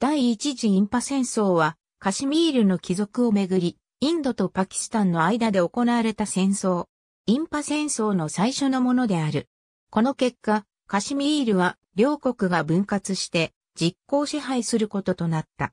第一次インパ戦争は、カシミールの貴族をめぐり、インドとパキスタンの間で行われた戦争。インパ戦争の最初のものである。この結果、カシミールは両国が分割して実効支配することとなった。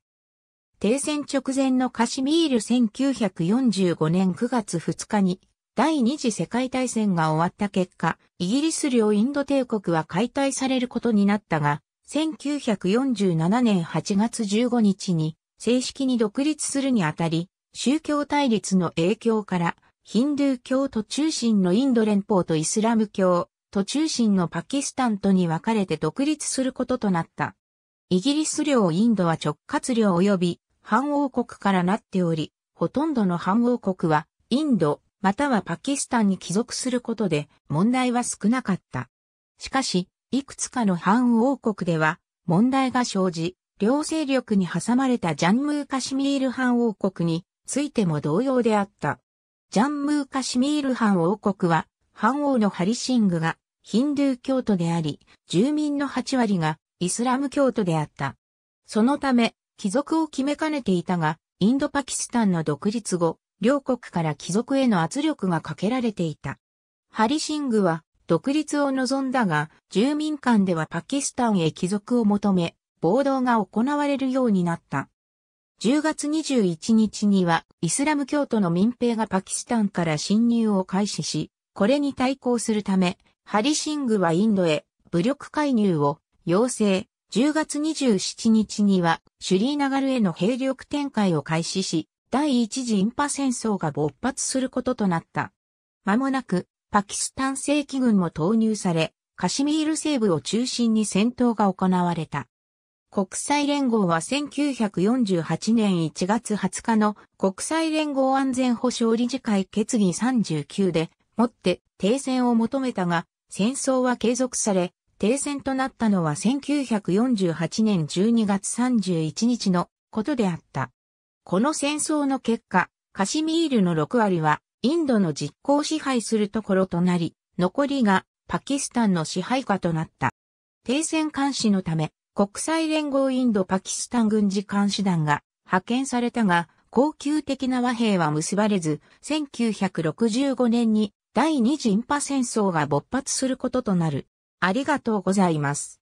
停戦直前のカシミール1945年9月2日に第二次世界大戦が終わった結果、イギリス領インド帝国は解体されることになったが、1947年8月15日に正式に独立するにあたり、宗教対立の影響から、ヒンドゥー教徒中心のインド連邦とイスラム教徒中心のパキスタンとに分かれて独立することとなった。イギリス領インドは直轄領及び反王国からなっており、ほとんどの反王国はインドまたはパキスタンに帰属することで問題は少なかった。しかし、いくつかの反王国では問題が生じ、両勢力に挟まれたジャンムーカシミール反王国についても同様であった。ジャンムーカシミール反王国は、反王のハリシングがヒンドゥー教徒であり、住民の8割がイスラム教徒であった。そのため、帰属を決めかねていたが、インドパキスタンの独立後、両国から帰属への圧力がかけられていた。ハリシングは独立を望んだが、住民間ではパキスタンへ帰属を求め、暴動が行われるようになった。10月21日には、イスラム教徒の民兵がパキスタンから侵入を開始し、これに対抗するため、ハリシングはインドへ武力介入を要請。10月27日には、シュリーナガルへの兵力展開を開始し、第一次インパ戦争が勃発することとなった。間もなく、パキスタン正規軍も投入され、カシミール西部を中心に戦闘が行われた。国際連合は1948年1月20日の国際連合安全保障理事会決議39でもって停戦を求めたが、戦争は継続され、停戦となったのは1948年12月31日のことであった。この戦争の結果、カシミールの6割はインドの実効支配するところとなり、残りがパキスタンの支配下となった。停戦監視のため、国際連合インドパキスタン軍事監視団が派遣されたが、恒久的な和平は結ばれず、1965年に第二次インパ戦争が勃発することとなる。ありがとうございます。